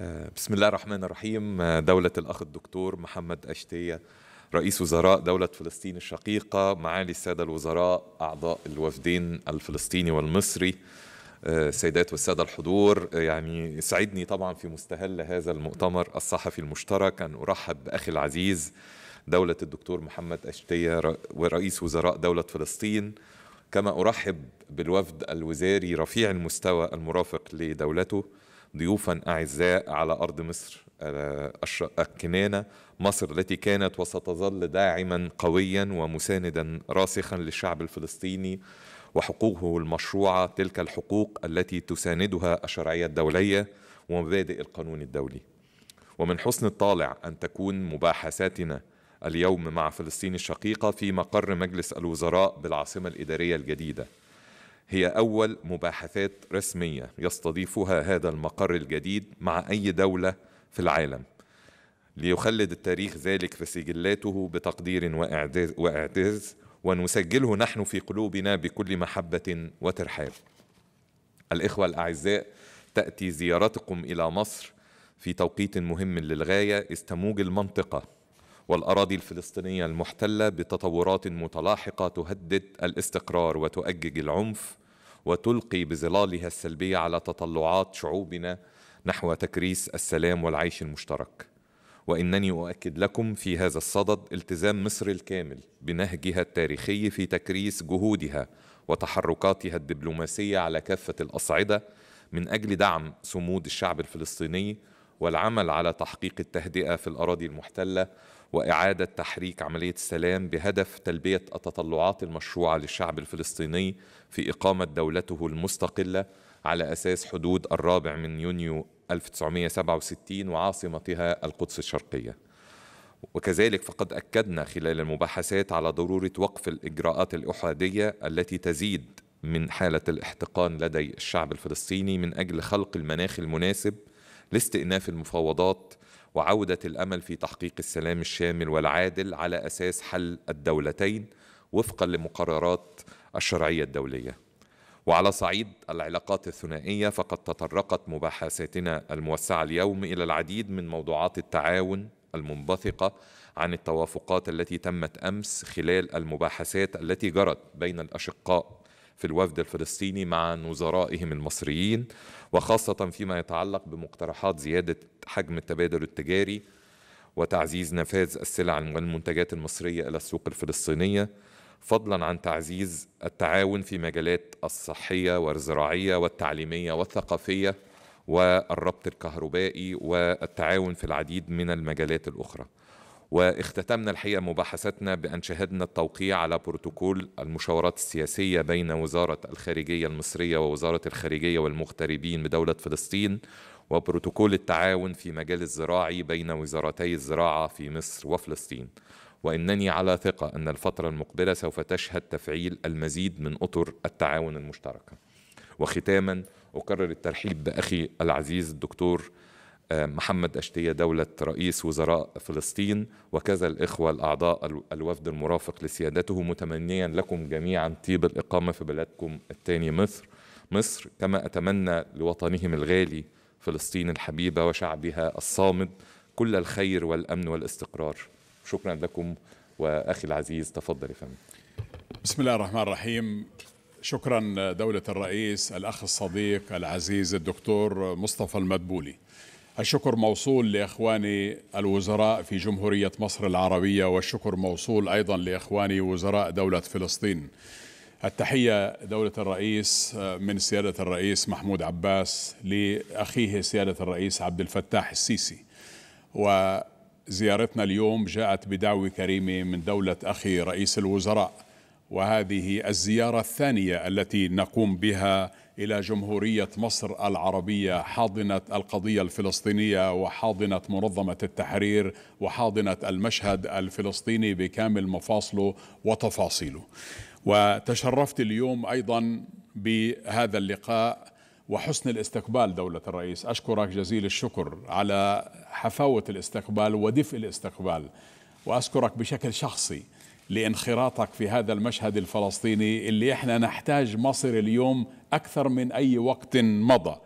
آه، بسم الله الرحمن الرحيم آه، دولة الأخ الدكتور محمد أشتية رئيس وزراء دولة فلسطين الشقيقة معالي السادة الوزراء أعضاء الوفدين الفلسطيني والمصري السيدات آه، والسادة الحضور يعني سعدني طبعا في مستهل هذا المؤتمر الصحفي المشترك أن أرحب بأخي العزيز دولة الدكتور محمد أشتية ورئيس وزراء دولة فلسطين كما أرحب بالوفد الوزاري رفيع المستوى المرافق لدولته ضيوفا أعزاء على أرض مصر الكنانة آه، مصر التي كانت وستظل داعما قويا ومساندا راسخا للشعب الفلسطيني وحقوقه المشروعة تلك الحقوق التي تساندها الشرعية الدولية ومبادئ القانون الدولي ومن حسن الطالع أن تكون مباحثاتنا اليوم مع فلسطين الشقيقة في مقر مجلس الوزراء بالعاصمة الإدارية الجديدة هي أول مباحثات رسمية يستضيفها هذا المقر الجديد مع أي دولة في العالم ليخلد التاريخ ذلك في سجلاته بتقدير وإعجاز, ونسجله نحن في قلوبنا بكل محبة وترحاب الإخوة الأعزاء تأتي زيارتكم إلى مصر في توقيت مهم للغاية استموج المنطقة والأراضي الفلسطينية المحتلة بتطورات متلاحقة تهدد الاستقرار وتؤجج العنف وتلقي بظلالها السلبية على تطلعات شعوبنا نحو تكريس السلام والعيش المشترك وإنني أؤكد لكم في هذا الصدد التزام مصر الكامل بنهجها التاريخي في تكريس جهودها وتحركاتها الدبلوماسية على كافة الأصعدة من أجل دعم صمود الشعب الفلسطيني والعمل على تحقيق التهدئه في الاراضي المحتله واعاده تحريك عمليه السلام بهدف تلبيه التطلعات المشروعه للشعب الفلسطيني في اقامه دولته المستقله على اساس حدود الرابع من يونيو 1967 وعاصمتها القدس الشرقيه. وكذلك فقد اكدنا خلال المباحثات على ضروره وقف الاجراءات الاحاديه التي تزيد من حاله الاحتقان لدي الشعب الفلسطيني من اجل خلق المناخ المناسب لاستئناف المفاوضات وعودة الأمل في تحقيق السلام الشامل والعادل على أساس حل الدولتين وفقا لمقررات الشرعية الدولية وعلى صعيد العلاقات الثنائية فقد تطرقت مباحثاتنا الموسعة اليوم إلى العديد من موضوعات التعاون المنبثقة عن التوافقات التي تمت أمس خلال المباحثات التي جرت بين الأشقاء في الوفد الفلسطيني مع نظرائهم المصريين وخاصة فيما يتعلق بمقترحات زيادة حجم التبادل التجاري وتعزيز نفاذ السلع والمنتجات المصرية إلى السوق الفلسطينية فضلا عن تعزيز التعاون في مجالات الصحية والزراعية والتعليمية والثقافية والربط الكهربائي والتعاون في العديد من المجالات الأخرى واختتمنا الحقيقة مباحثتنا بأن شهدنا التوقيع على بروتوكول المشاورات السياسية بين وزارة الخارجية المصرية ووزارة الخارجية والمغتربين بدولة فلسطين وبروتوكول التعاون في مجال الزراعي بين وزارتي الزراعة في مصر وفلسطين وإنني على ثقة أن الفترة المقبلة سوف تشهد تفعيل المزيد من أطر التعاون المشتركة وختاما أكرر الترحيب بأخي العزيز الدكتور محمد أشتية دولة رئيس وزراء فلسطين وكذا الإخوة الأعضاء الوفد المرافق لسيادته متمنيا لكم جميعا طيب الإقامة في بلدكم الثاني مصر مصر كما أتمنى لوطنهم الغالي فلسطين الحبيبة وشعبها الصامد كل الخير والأمن والاستقرار شكرا لكم وأخي العزيز تفضل يا فندم بسم الله الرحمن الرحيم شكرا دولة الرئيس الأخ الصديق العزيز الدكتور مصطفى المدبولي الشكر موصول لاخواني الوزراء في جمهوريه مصر العربيه والشكر موصول ايضا لاخواني وزراء دوله فلسطين. التحيه دوله الرئيس آه، من سياده الرئيس محمود عباس لاخيه سياده الرئيس عبد الفتاح السيسي. وزيارتنا اليوم جاءت بدعوه كريمه من دوله اخي رئيس الوزراء وهذه الزياره الثانيه التي نقوم بها إلى جمهورية مصر العربية حاضنة القضية الفلسطينية وحاضنة منظمة التحرير وحاضنة المشهد الفلسطيني بكامل مفاصله وتفاصيله وتشرفت اليوم أيضا بهذا اللقاء وحسن الاستقبال دولة الرئيس أشكرك جزيل الشكر على حفاوة الاستقبال ودفء الاستقبال وأشكرك بشكل شخصي لانخراطك في هذا المشهد الفلسطيني اللي احنا نحتاج مصر اليوم اكثر من اي وقت مضى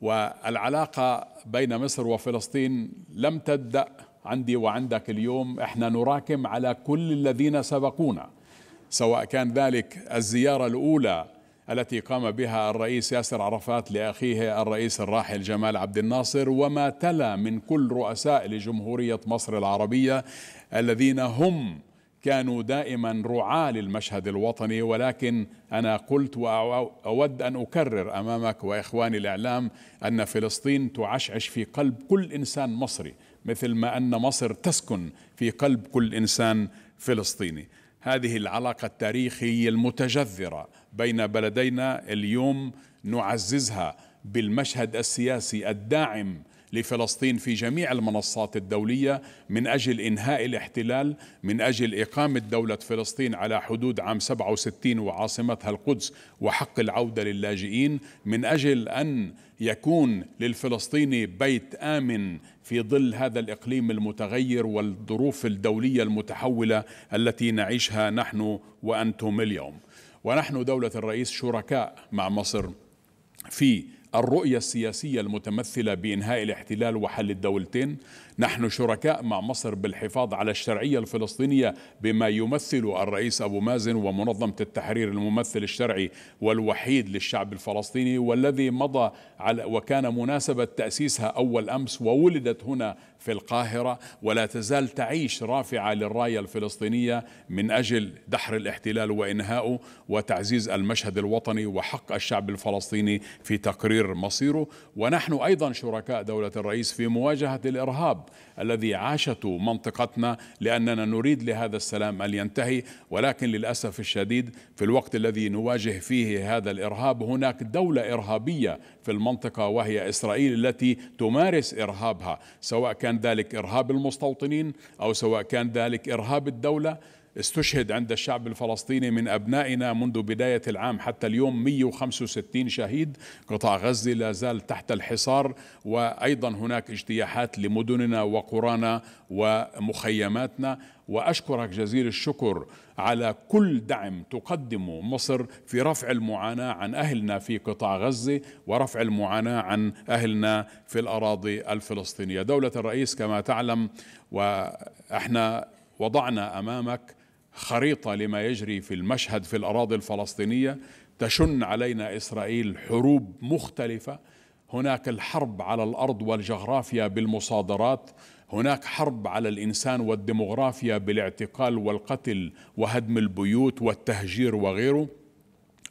والعلاقه بين مصر وفلسطين لم تبدا عندي وعندك اليوم احنا نراكم على كل الذين سبقونا سواء كان ذلك الزياره الاولى التي قام بها الرئيس ياسر عرفات لاخيه الرئيس الراحل جمال عبد الناصر وما تلا من كل رؤساء لجمهوريه مصر العربيه الذين هم كانوا دائما رعاة للمشهد الوطني ولكن أنا قلت وأود أن أكرر أمامك وإخواني الإعلام أن فلسطين تعشعش في قلب كل إنسان مصري مثل ما أن مصر تسكن في قلب كل إنسان فلسطيني هذه العلاقة التاريخية المتجذرة بين بلدينا اليوم نعززها بالمشهد السياسي الداعم لفلسطين في جميع المنصات الدولية من أجل إنهاء الاحتلال من أجل إقامة دولة فلسطين على حدود عام 67 وعاصمتها القدس وحق العودة للاجئين من أجل أن يكون للفلسطيني بيت آمن في ظل هذا الإقليم المتغير والظروف الدولية المتحولة التي نعيشها نحن وأنتم اليوم ونحن دولة الرئيس شركاء مع مصر في الرؤية السياسية المتمثلة بإنهاء الاحتلال وحل الدولتين نحن شركاء مع مصر بالحفاظ على الشرعية الفلسطينية بما يمثل الرئيس أبو مازن ومنظمة التحرير الممثل الشرعي والوحيد للشعب الفلسطيني والذي مضى على وكان مناسبة تأسيسها أول أمس وولدت هنا في القاهرة ولا تزال تعيش رافعة للراية الفلسطينية من أجل دحر الاحتلال وإنهائه وتعزيز المشهد الوطني وحق الشعب الفلسطيني في تقرير مصيره ونحن أيضا شركاء دولة الرئيس في مواجهة الإرهاب الذي عاشته منطقتنا لأننا نريد لهذا السلام أن ينتهي ولكن للأسف الشديد في الوقت الذي نواجه فيه هذا الإرهاب هناك دولة إرهابية في المنطقة وهي إسرائيل التي تمارس إرهابها سواء كان كان ذلك إرهاب المستوطنين أو سواء كان ذلك إرهاب الدولة استشهد عند الشعب الفلسطيني من أبنائنا منذ بداية العام حتى اليوم 165 شهيد قطاع غزة لا زال تحت الحصار وأيضا هناك اجتياحات لمدننا وقرانا ومخيماتنا وأشكرك جزيل الشكر على كل دعم تقدمه مصر في رفع المعاناة عن أهلنا في قطاع غزة ورفع المعاناة عن أهلنا في الأراضي الفلسطينية دولة الرئيس كما تعلم وإحنا وضعنا أمامك خريطه لما يجري في المشهد في الاراضي الفلسطينيه تشن علينا اسرائيل حروب مختلفه هناك الحرب على الارض والجغرافيا بالمصادرات هناك حرب على الانسان والديموغرافيا بالاعتقال والقتل وهدم البيوت والتهجير وغيره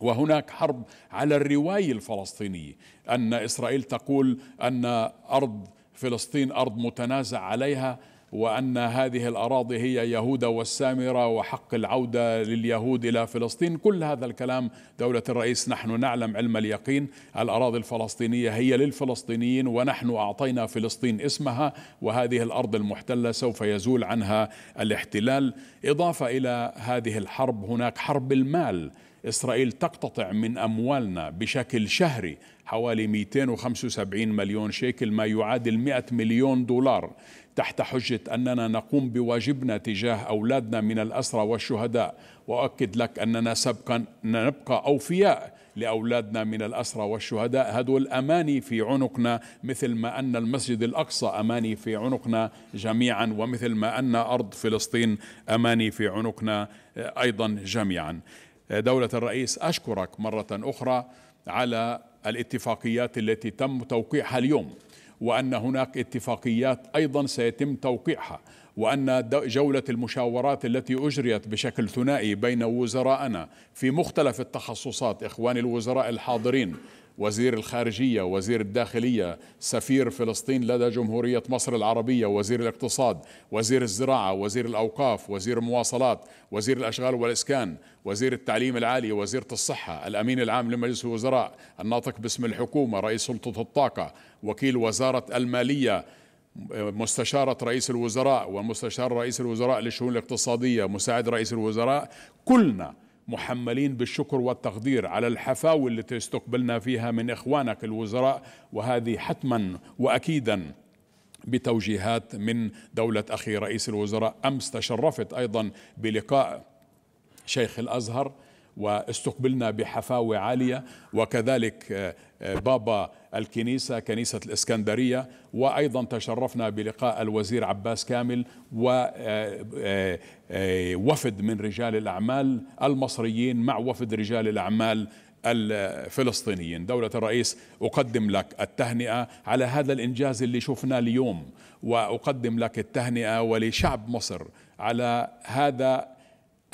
وهناك حرب على الروايه الفلسطينيه ان اسرائيل تقول ان ارض فلسطين ارض متنازع عليها وأن هذه الأراضي هي يهودا والسامرة وحق العودة لليهود إلى فلسطين كل هذا الكلام دولة الرئيس نحن نعلم علم اليقين الأراضي الفلسطينية هي للفلسطينيين ونحن أعطينا فلسطين اسمها وهذه الأرض المحتلة سوف يزول عنها الاحتلال إضافة إلى هذه الحرب هناك حرب المال إسرائيل تقتطع من أموالنا بشكل شهري حوالي 275 مليون شيكل ما يعادل 100 مليون دولار تحت حجة أننا نقوم بواجبنا تجاه أولادنا من الأسرى والشهداء وأؤكد لك أننا سبقا نبقى أوفياء لأولادنا من الأسرى والشهداء هدول أماني في عنقنا مثل ما أن المسجد الأقصى أماني في عنقنا جميعا ومثل ما أن أرض فلسطين أماني في عنقنا أيضا جميعا دولة الرئيس أشكرك مرة أخرى على الاتفاقيات التي تم توقيعها اليوم وأن هناك اتفاقيات أيضا سيتم توقيعها وأن جولة المشاورات التي أجريت بشكل ثنائي بين وزرائنا في مختلف التخصصات إخواني الوزراء الحاضرين وزير الخارجية وزير الداخلية سفير فلسطين لدى جمهورية مصر العربية وزير الاقتصاد وزير الزراعة وزير الأوقاف وزير المواصلات وزير الأشغال والإسكان وزير التعليم العالي وزيرة الصحة الأمين العام لمجلس الوزراء الناطق باسم الحكومة رئيس سلطة الطاقة وكيل وزارة المالية مستشارة رئيس الوزراء ومستشار رئيس الوزراء للشؤون الاقتصادية مساعد رئيس الوزراء كلنا محملين بالشكر والتقدير على الحفاوي التي استقبلنا فيها من إخوانك الوزراء وهذه حتما وأكيدا بتوجيهات من دولة أخي رئيس الوزراء أمس تشرفت أيضا بلقاء شيخ الأزهر واستقبلنا بحفاوة عالية وكذلك بابا الكنيسة كنيسة الإسكندرية وأيضا تشرفنا بلقاء الوزير عباس كامل ووفد آه، آه، آه، من رجال الأعمال المصريين مع وفد رجال الأعمال الفلسطينيين دولة الرئيس أقدم لك التهنئة على هذا الإنجاز اللي شفناه اليوم وأقدم لك التهنئة ولشعب مصر على هذا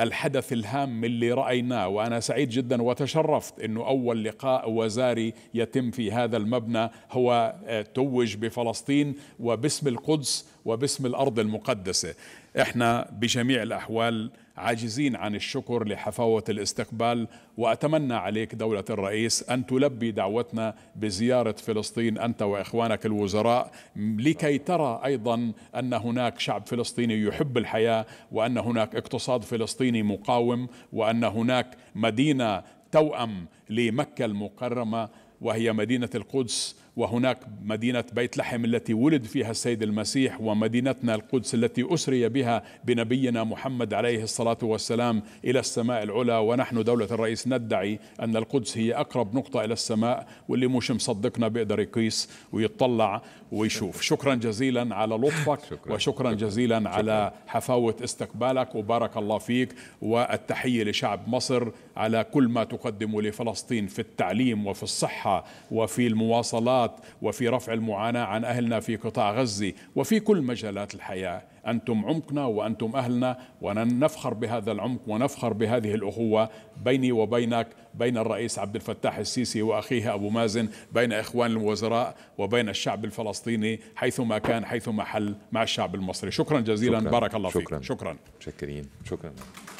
الحدث الهام اللي رايناه وانا سعيد جدا وتشرفت انه اول لقاء وزاري يتم في هذا المبنى هو آه، توج بفلسطين وباسم القدس وباسم الارض المقدسه احنا بجميع الاحوال عاجزين عن الشكر لحفاوه الاستقبال واتمنى عليك دوله الرئيس ان تلبي دعوتنا بزياره فلسطين انت واخوانك الوزراء لكي ترى ايضا ان هناك شعب فلسطيني يحب الحياه وان هناك اقتصاد فلسطيني مقاوم وان هناك مدينه توأم لمكه المكرمه وهي مدينه القدس وهناك مدينة بيت لحم التي ولد فيها السيد المسيح ومدينتنا القدس التي أسري بها بنبينا محمد عليه الصلاة والسلام إلى السماء العلى ونحن دولة الرئيس ندعي أن القدس هي أقرب نقطة إلى السماء واللي مش مصدقنا بيقدر يقيس ويطلع ويشوف شكرا جزيلا على لطفك وشكرا جزيلا على حفاوة استقبالك وبارك الله فيك والتحية لشعب مصر على كل ما تقدمه لفلسطين في التعليم وفي الصحة وفي المواصلات الصراعات وفي رفع المعاناة عن أهلنا في قطاع غزة وفي كل مجالات الحياة أنتم عمقنا وأنتم أهلنا ونفخر بهذا العمق ونفخر بهذه الأخوة بيني وبينك بين الرئيس عبد الفتاح السيسي وأخيه أبو مازن بين إخوان الوزراء وبين الشعب الفلسطيني حيثما كان حيثما حل مع الشعب المصري شكرا جزيلا شكرا بارك الله شكرا فيك شكرا شكرا متشكرين شكرا